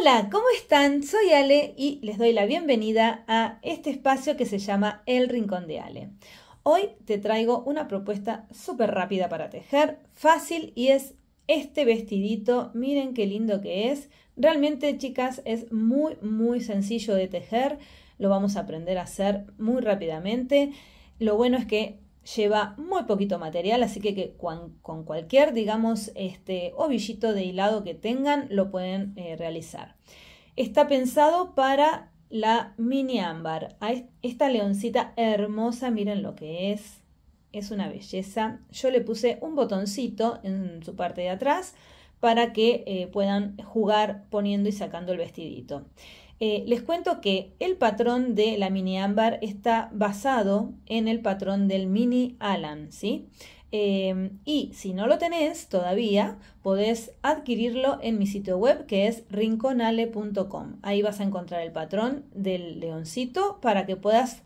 Hola, ¿cómo están? Soy Ale y les doy la bienvenida a este espacio que se llama El Rincón de Ale. Hoy te traigo una propuesta súper rápida para tejer, fácil y es este vestidito. Miren qué lindo que es. Realmente, chicas, es muy, muy sencillo de tejer. Lo vamos a aprender a hacer muy rápidamente. Lo bueno es que lleva muy poquito material, así que, con, cualquier, digamos, este ovillito de hilado que tengan, lo pueden eh, realizar. Está pensado para la mini ámbar, esta leoncita hermosa, miren lo que es, es una belleza. Yo le puse un botoncito en su parte de atrás para que eh, puedan jugar poniendo y sacando el vestidito. Eh, les cuento que el patrón de la mini ámbar está basado en el patrón del mini Alan, ¿sí? Em, y si no lo tenés todavía, podés adquirirlo en mi sitio web que es rinconale.com. Ahí vas a encontrar el patrón del leoncito para que puedas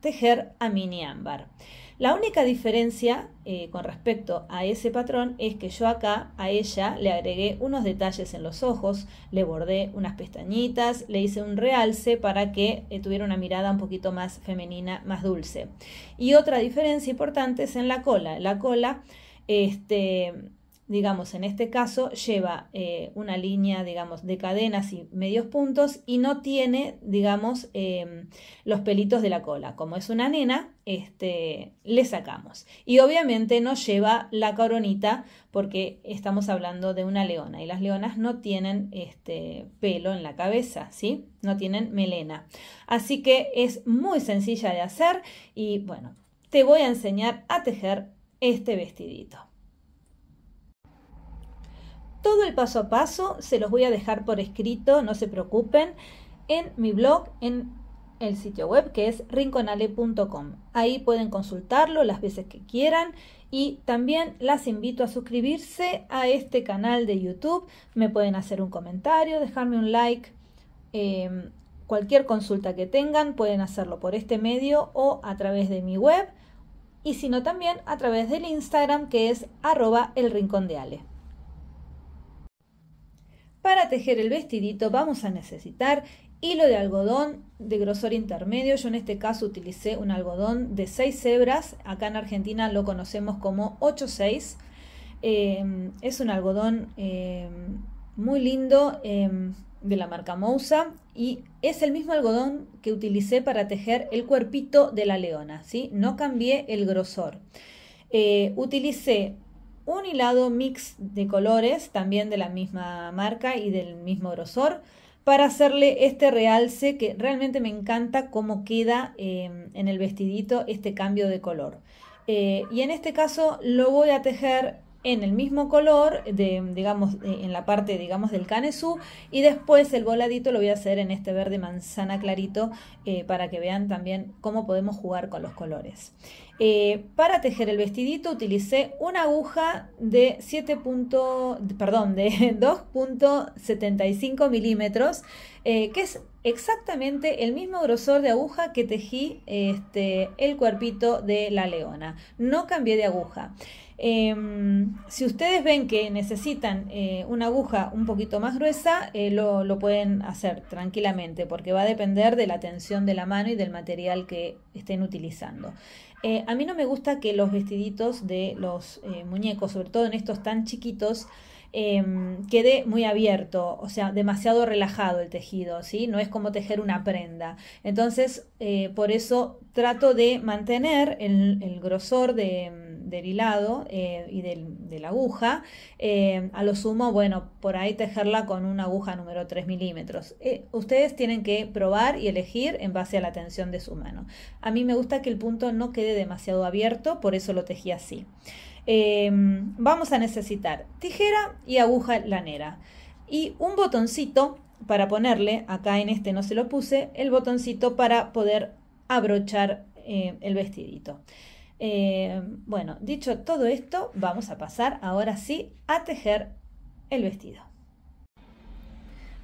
tejer a mini ámbar. La única diferencia eh, con respecto a ese patrón es que yo acá a ella le agregué unos detalles en los ojos, le bordé unas pestañitas, le hice un realce para que eh, tuviera una mirada un poquito más femenina, más dulce. Y otra diferencia importante es en la cola. La cola, este, digamos, en este caso lleva eh, una línea, digamos, de cadenas y medios puntos y no tiene, digamos, em, los pelitos de la cola. Como es una nena, este, le sacamos. Y obviamente no lleva la coronita porque estamos hablando de una leona y las leonas no tienen este, pelo en la cabeza, ¿sí? No tienen melena. Así que es muy sencilla de hacer y bueno, te voy a enseñar a tejer este vestidito. Todo el paso a paso se los voy a dejar por escrito, no se preocupen, en mi blog, en el sitio web que es rinconale.com. Ahí pueden consultarlo las veces que quieran y también las invito a suscribirse a este canal de YouTube. Me pueden hacer un comentario, dejarme un like. Em, cualquier consulta que tengan pueden hacerlo por este medio o a través de mi web y sino también a través del Instagram que es arroba el rincón de Ale. Para tejer el vestidito vamos a necesitar hilo de algodón de grosor intermedio. Yo en este caso utilicé un algodón de 6 hebras. Acá en Argentina lo conocemos como 8-6. Em, es un algodón em, muy lindo em, de la marca Mousa y es el mismo algodón que utilicé para tejer el cuerpito de la leona. ¿sí? No cambié el grosor. Eh, utilicé un hilado mix de colores, también de la misma marca y del mismo grosor, para hacerle este realce que realmente me encanta cómo queda em, en el vestidito este cambio de color. Eh, y en este caso lo voy a tejer en el mismo color, de, digamos, en la parte, digamos, del canesú, y después el voladito lo voy a hacer en este verde manzana clarito eh, para que vean también cómo podemos jugar con los colores. Eh, para tejer el vestidito utilicé una aguja de 7. perdón, de 2.75 milímetros, eh, que es exactamente el mismo grosor de aguja que tejí este, el cuerpito de la leona. No cambié de aguja. Em, si ustedes ven que necesitan eh, una aguja un poquito más gruesa, eh, lo, lo, pueden hacer tranquilamente porque va a depender de la tensión de la mano y del material que estén utilizando. Eh, a mí no me gusta que los vestiditos de los muñecos, sobre todo en estos tan chiquitos, Em, quede muy abierto, o sea, demasiado relajado el tejido, ¿sí? No es como tejer una prenda. Entonces, eh, por eso trato de mantener el, grosor del hilado eh, y de la aguja. Em, a lo sumo, bueno, por ahí tejerla con una aguja número 3 milímetros. Eh, ustedes tienen que probar y elegir en base a la tensión de su mano. A mí me gusta que el punto no quede demasiado abierto, por eso lo tejí así. Em, vamos a necesitar tijera y aguja lanera. Y un botoncito para ponerle, acá en este no se lo puse, el botoncito para poder abrochar eh, el vestidito. Em, bueno, dicho todo esto, vamos a pasar ahora sí a tejer el vestido.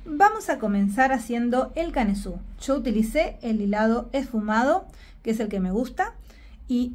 Vamos a comenzar haciendo el canesú. Yo utilicé el hilado esfumado, que es el que me gusta, y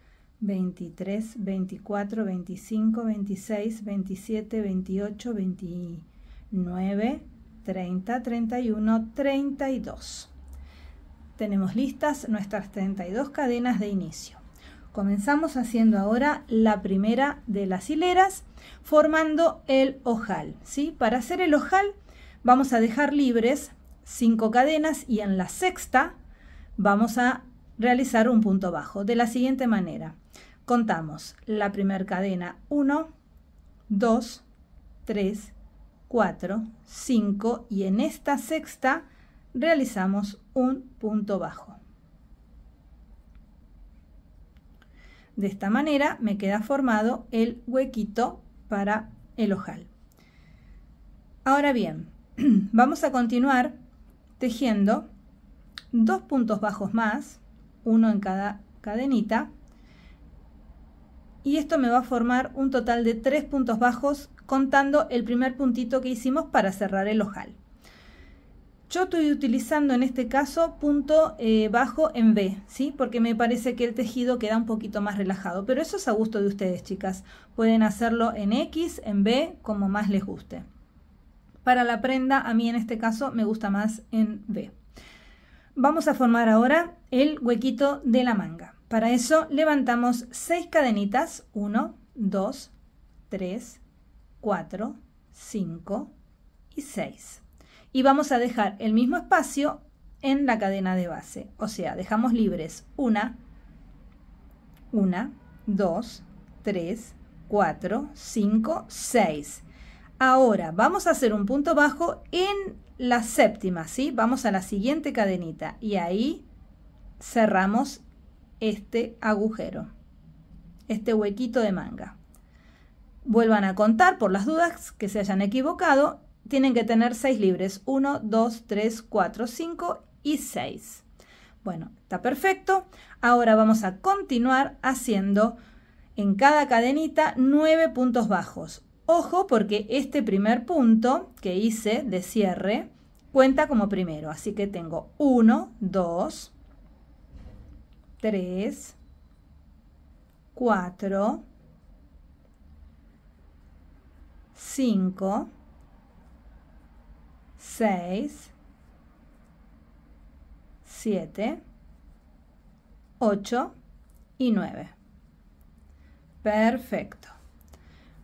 23, 24, 25, 26, 27, 28, 29, 30, 31, 32. Tenemos listas nuestras 32 cadenas de inicio. Comenzamos haciendo ahora la primera de las hileras formando el ojal. ¿sí? Para hacer el ojal vamos a dejar libres 5 cadenas y en la sexta vamos a realizar un punto bajo de la siguiente manera. Contamos la primera cadena 1, 2, 3, 4, 5 y en esta sexta realizamos un punto bajo. De esta manera me queda formado el huequito para el ojal. Ahora bien, vamos a continuar tejiendo dos puntos bajos más uno en cada cadenita. Y esto me va a formar un total de tres puntos bajos contando el primer puntito que hicimos para cerrar el ojal. Yo estoy utilizando en este caso punto eh, bajo en B, ¿sí? porque me parece que el tejido queda un poquito más relajado, pero eso es a gusto de ustedes chicas. Pueden hacerlo en X, en B, como más les guste. Para la prenda, a mí en este caso me gusta más en B. Vamos a formar ahora el huequito de la manga. Para eso levantamos 6 cadenitas, 1, 2, 3, 4, 5 y 6. Y vamos a dejar el mismo espacio en la cadena de base. O sea, dejamos libres 1, 1, 2, 3, 4, 5, 6. Ahora vamos a hacer un punto bajo en la séptima, ¿sí? Vamos a la siguiente cadenita y ahí cerramos este agujero, este huequito de manga. Vuelvan a contar por las dudas que se hayan equivocado. Tienen que tener 6 libres. 1, 2, 3, 4, 5 y 6. Bueno, está perfecto. Ahora vamos a continuar haciendo en cada cadenita 9 puntos bajos. Ojo porque este primer punto que hice de cierre cuenta como primero. Así que tengo 1, 2, 3, 4, 5, 6, 7, 8 y 9. Perfecto.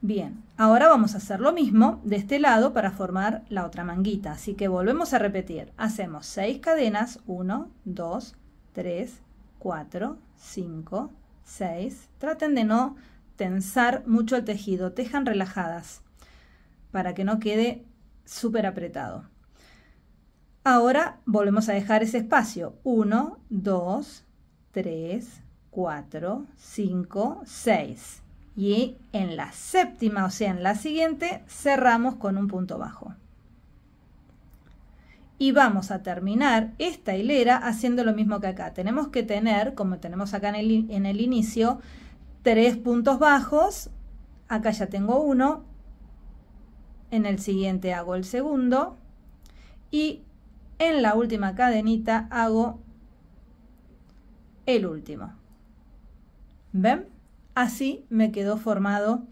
Bien, ahora vamos a hacer lo mismo de este lado para formar la otra manguita. Así que volvemos a repetir. Hacemos 6 cadenas, 1, 2, 3, 4, 5, 6. Traten de no tensar mucho el tejido, tejan relajadas para que no quede súper apretado. Ahora volvemos a dejar ese espacio. 1, 2, 3, 4, 5, 6 y en la séptima, o sea, en la siguiente, cerramos con un punto bajo. Y vamos a terminar esta hilera haciendo lo mismo que acá. Tenemos que tener, como tenemos acá en el, inicio, tres puntos bajos. Acá ya tengo uno. En el siguiente hago el segundo. Y en la última cadenita hago el último. ¿Ven? Así me quedó formado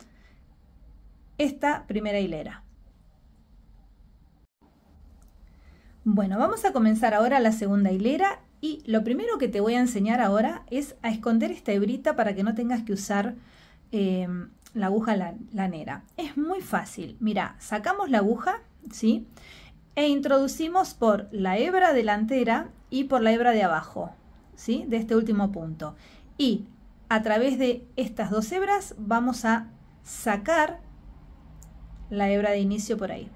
esta primera hilera. Bueno, vamos a comenzar ahora la segunda hilera y lo primero que te voy a enseñar ahora es a esconder esta hebrita para que no tengas que usar eh, la aguja lanera. Es muy fácil. Mira, sacamos la aguja, ¿sí? E introducimos por la hebra delantera y por la hebra de abajo, ¿sí? De este último punto. Y a través de estas dos hebras vamos a sacar la hebra de inicio por ahí.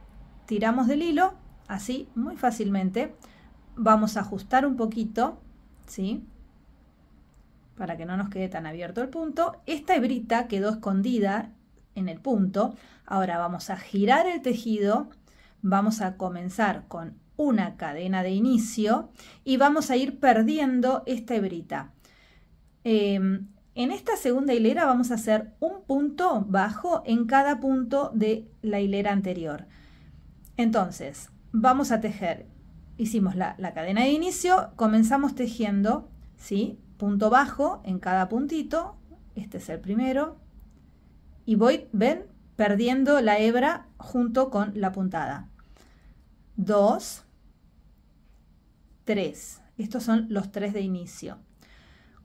Tiramos del hilo, así muy fácilmente. Vamos a ajustar un poquito, ¿sí? Para que no nos quede tan abierto el punto. Esta hebrita quedó escondida en el punto. Ahora vamos a girar el tejido. Vamos a comenzar con una cadena de inicio y vamos a ir perdiendo esta hebrita. Em, en esta segunda hilera vamos a hacer un punto bajo en cada punto de la hilera anterior. Entonces, vamos a tejer. Hicimos la, cadena de inicio, comenzamos tejiendo, ¿sí? Punto bajo en cada puntito, este es el primero, y voy, ven, perdiendo la hebra junto con la puntada. 2, 3, estos son los tres de inicio.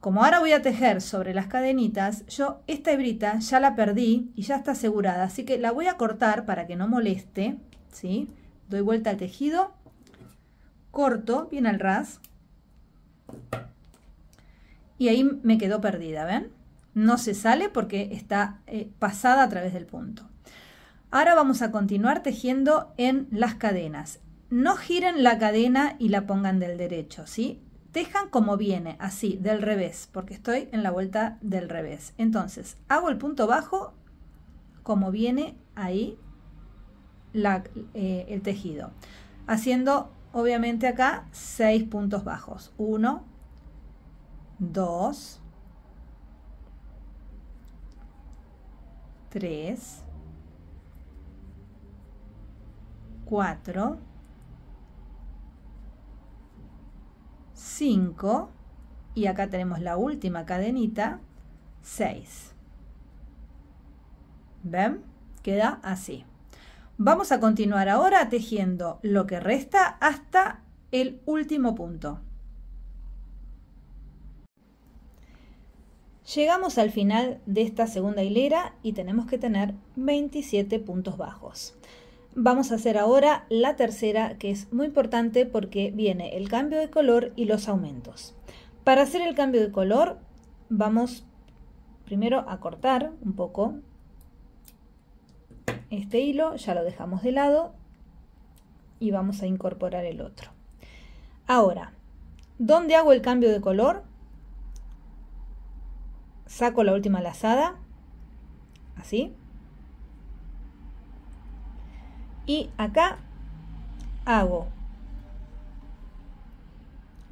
Como ahora voy a tejer sobre las cadenitas, yo esta hebrita ya la perdí y ya está asegurada, así que la voy a cortar para que no moleste, ¿sí? Doy vuelta al tejido, corto bien al ras y ahí me quedó perdida, ¿ven? No se sale porque está eh, pasada a través del punto. Ahora vamos a continuar tejiendo en las cadenas. No giren la cadena y la pongan del derecho, ¿sí? Tejan como viene, así, del revés, porque estoy en la vuelta del revés. Entonces, hago el punto bajo como viene ahí eh, el tejido. Haciendo, obviamente, acá seis puntos bajos. Uno, dos, tres, cuatro... 5 y acá tenemos la última cadenita, 6. ¿Ven? Queda así. Vamos a continuar ahora tejiendo lo que resta hasta el último punto. Llegamos al final de esta segunda hilera y tenemos que tener 27 puntos bajos. Vamos a hacer ahora la tercera, que es muy importante porque viene el cambio de color y los aumentos. Para hacer el cambio de color, vamos primero a cortar un poco este hilo, ya lo dejamos de lado y vamos a incorporar el otro. Ahora, ¿dónde hago el cambio de color? Saco la última lazada, así, y acá hago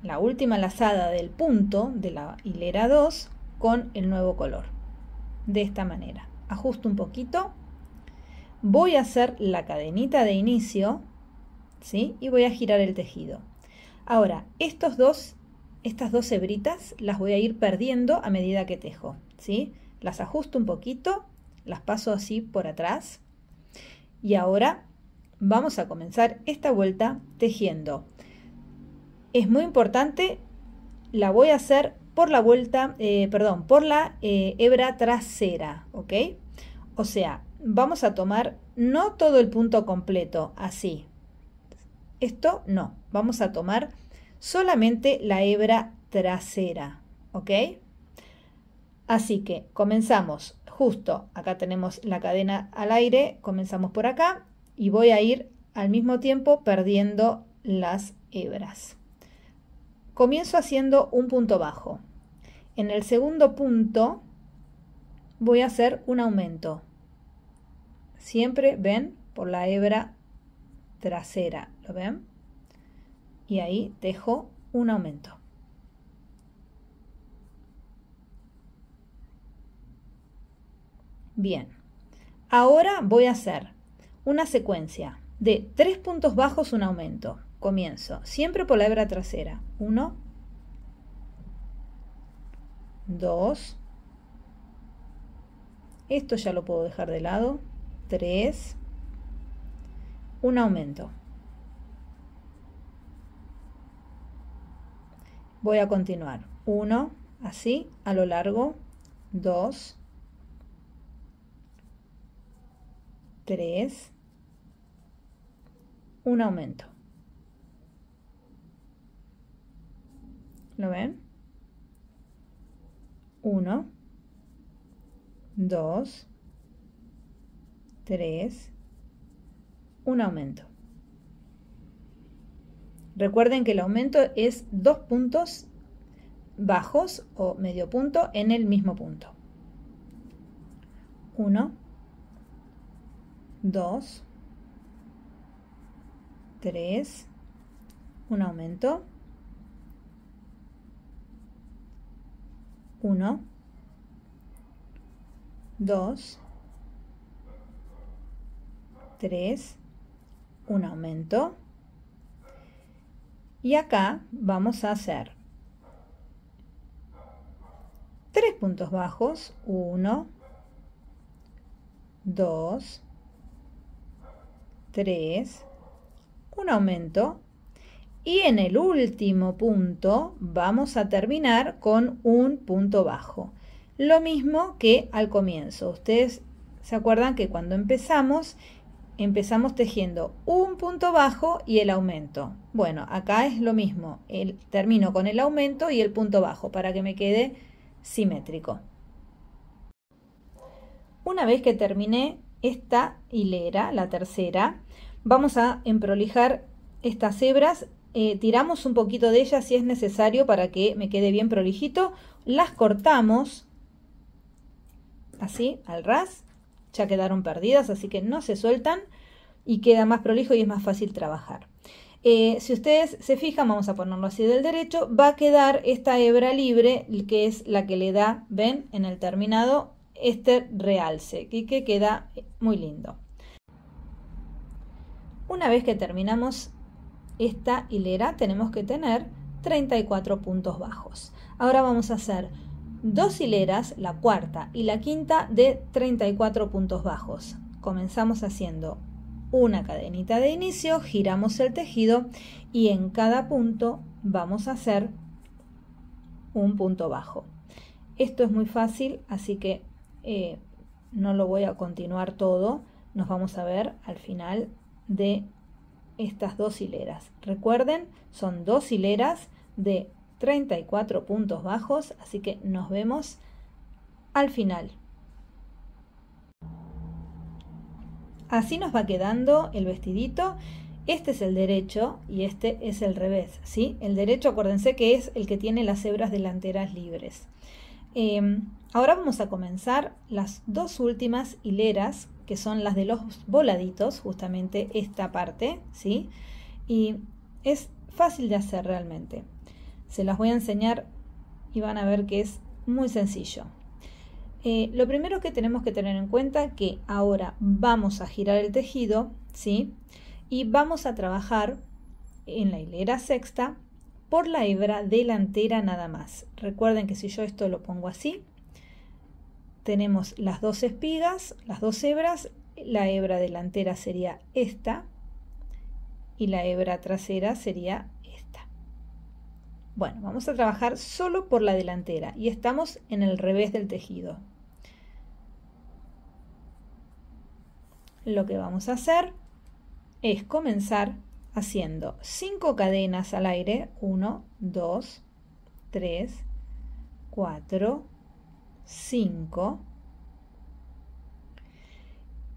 la última lazada del punto de la hilera 2 con el nuevo color. De esta manera. Ajusto un poquito. Voy a hacer la cadenita de inicio. ¿sí? Y voy a girar el tejido. Ahora, estos dos, estas dos hebritas las voy a ir perdiendo a medida que tejo. ¿sí? Las ajusto un poquito. Las paso así por atrás. Y ahora vamos a comenzar esta vuelta tejiendo. Es muy importante, la voy a hacer por la vuelta, eh, perdón, por la eh, hebra trasera, ¿ok? O sea, vamos a tomar no todo el punto completo, así. Esto no, vamos a tomar solamente la hebra trasera, ¿ok? Así que comenzamos justo, acá tenemos la cadena al aire, comenzamos por acá y voy a ir al mismo tiempo perdiendo las hebras. Comienzo haciendo un punto bajo. En el segundo punto voy a hacer un aumento. Siempre ven por la hebra trasera, ¿lo ven? Y ahí dejo un aumento. Bien, ahora voy a hacer una secuencia de tres puntos bajos, un aumento. Comienzo, siempre por la hebra trasera. 1, 2, esto ya lo puedo dejar de lado, 3, un aumento. Voy a continuar, uno así, a lo largo, 2, tres un aumento. ¿Lo ven? 1, 2, 3, un aumento. Recuerden que el aumento es dos puntos bajos o medio punto en el mismo punto. 1, 2, 3, un aumento, 1, 2, 3, un aumento. Y acá vamos a hacer tres puntos bajos, 1, 2, 3, un aumento. Y en el último punto vamos a terminar con un punto bajo. Lo mismo que al comienzo. Ustedes se acuerdan que cuando empezamos, empezamos tejiendo un punto bajo y el aumento. Bueno, acá es lo mismo. El, termino con el aumento y el punto bajo para que me quede simétrico. Una vez que terminé esta hilera, la tercera, Vamos a emprolijar estas hebras, eh, tiramos un poquito de ellas si es necesario para que me quede bien prolijito, las cortamos así al ras, ya quedaron perdidas, así que no se sueltan y queda más prolijo y es más fácil trabajar. Eh, si ustedes se fijan, vamos a ponerlo así del derecho, va a quedar esta hebra libre, que es la que le da, ven, en el terminado, este realce, que queda muy lindo. Una vez que terminamos esta hilera tenemos que tener 34 puntos bajos. Ahora vamos a hacer dos hileras, la cuarta y la quinta, de 34 puntos bajos. Comenzamos haciendo una cadenita de inicio, giramos el tejido y en cada punto vamos a hacer un punto bajo. Esto es muy fácil, así que eh, no lo voy a continuar todo. Nos vamos a ver al final de estas dos hileras. Recuerden, son dos hileras de 34 puntos bajos, así que nos vemos al final. Así nos va quedando el vestidito. Este es el derecho y este es el revés, ¿sí? El derecho, acuérdense que es el que tiene las hebras delanteras libres. Em, ahora vamos a comenzar las dos últimas hileras que son las de los voladitos, justamente esta parte, ¿sí? Y es fácil de hacer realmente. Se las voy a enseñar y van a ver que es muy sencillo. Eh, lo primero que tenemos que tener en cuenta que ahora vamos a girar el tejido, ¿sí? Y vamos a trabajar en la hilera sexta por la hebra delantera nada más. Recuerden que si yo esto lo pongo así, tenemos las dos espigas, las dos hebras, la hebra delantera sería esta y la hebra trasera sería esta. Bueno, vamos a trabajar solo por la delantera y estamos en el revés del tejido. Lo que vamos a hacer es comenzar haciendo cinco cadenas al aire, 1, 2, 3, 4, 5.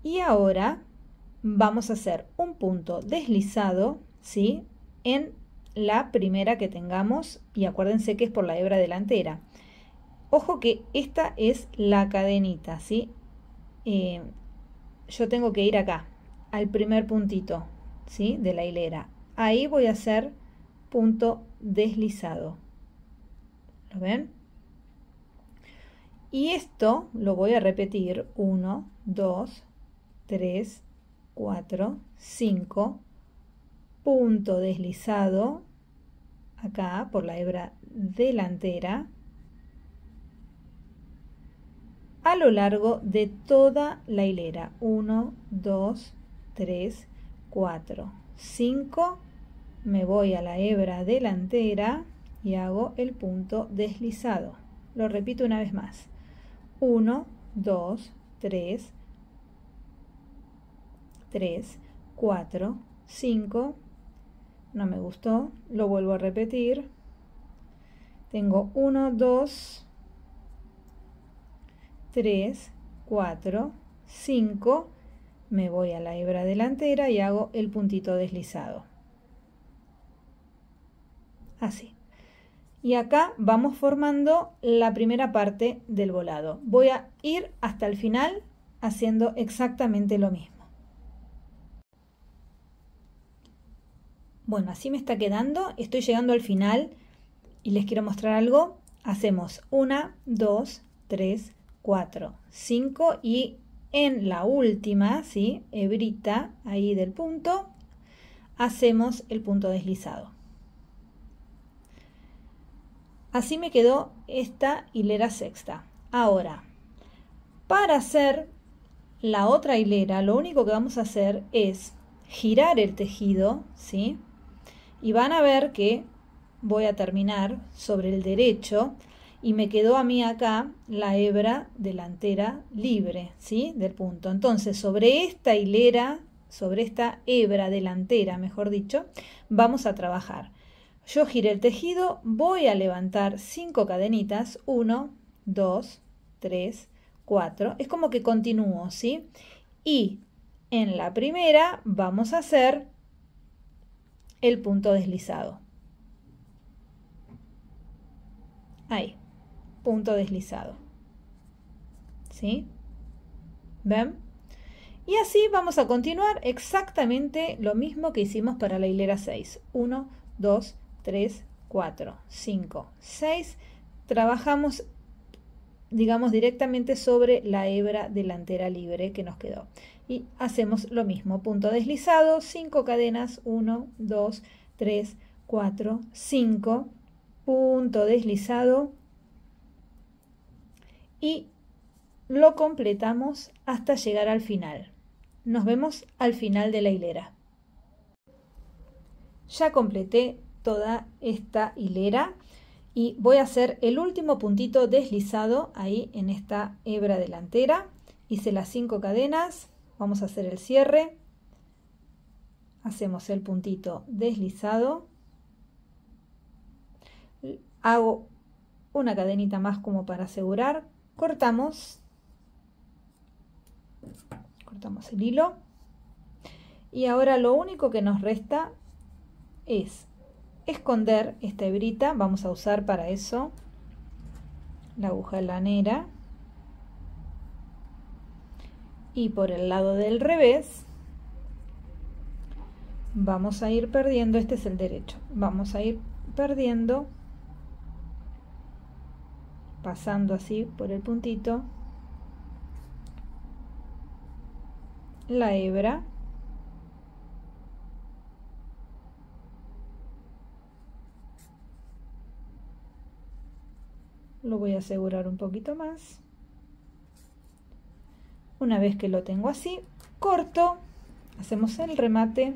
Y ahora vamos a hacer un punto deslizado, si En la primera que tengamos y acuérdense que es por la hebra delantera. Ojo que esta es la cadenita, ¿sí? Eh, yo tengo que ir acá, al primer puntito, ¿sí? De la hilera. Ahí voy a hacer punto deslizado. ¿Lo ven? Y esto lo voy a repetir 1, 2, 3, 4, 5, punto deslizado acá por la hebra delantera a lo largo de toda la hilera. 1, 2, 3, 4, 5. Me voy a la hebra delantera y hago el punto deslizado. Lo repito una vez más. 1, 2, 3, 3, 4, 5. No me gustó. Lo vuelvo a repetir. Tengo 1, 2, 3, 4, 5. Me voy a la hebra delantera y hago el puntito deslizado. Así y acá vamos formando la primera parte del volado. Voy a ir hasta el final haciendo exactamente lo mismo. Bueno, así me está quedando. Estoy llegando al final y les quiero mostrar algo. Hacemos 1, 2, 3, 4, 5 y en la última, ¿sí? Hebrita ahí del punto, hacemos el punto deslizado. Así me quedó esta hilera sexta. Ahora, para hacer la otra hilera, lo único que vamos a hacer es girar el tejido, ¿sí? Y van a ver que voy a terminar sobre el derecho y me quedó a mí acá la hebra delantera libre, ¿sí? Del punto. Entonces, sobre esta hilera, sobre esta hebra delantera, mejor dicho, vamos a trabajar. Yo giré el tejido, voy a levantar 5 cadenitas, 1, 2, 3, 4. Es como que continúo, ¿sí? Y en la primera vamos a hacer el punto deslizado. Ahí, punto deslizado. ¿Sí? ¿Ven? Y así vamos a continuar exactamente lo mismo que hicimos para la hilera 6. 1, 2, 3. 3, 4, 5, 6, trabajamos, digamos, directamente sobre la hebra delantera libre que nos quedó. Y hacemos lo mismo, punto deslizado, 5 cadenas, 1, 2, 3, 4, 5, punto deslizado y lo completamos hasta llegar al final. Nos vemos al final de la hilera. Ya completé toda esta hilera y voy a hacer el último puntito deslizado ahí en esta hebra delantera. Hice las cinco cadenas, vamos a hacer el cierre. Hacemos el puntito deslizado. Hago una cadenita más como para asegurar. Cortamos. Cortamos el hilo. Y ahora lo único que nos resta es esconder esta hebrita, vamos a usar para eso la aguja lanera y por el lado del revés vamos a ir perdiendo, este es el derecho, vamos a ir perdiendo pasando así por el puntito la hebra lo voy a asegurar un poquito más. Una vez que lo tengo así, corto, hacemos el remate.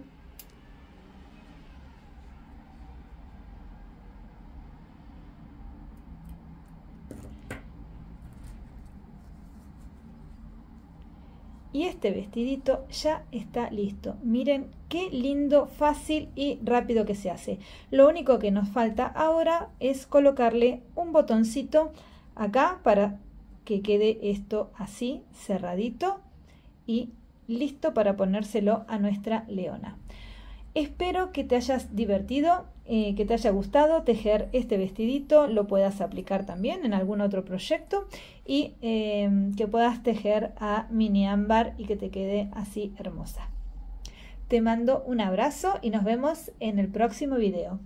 Y este vestidito ya está listo. Miren qué lindo, fácil y rápido que se hace. Lo único que nos falta ahora es colocarle un botoncito acá para que quede esto así cerradito y listo para ponérselo a nuestra leona. Espero que te hayas divertido, eh, que te haya gustado tejer este vestidito, lo puedas aplicar también en algún otro proyecto y em, que puedas tejer a mini ámbar y que te quede así hermosa. Te mando un abrazo y nos vemos en el próximo video.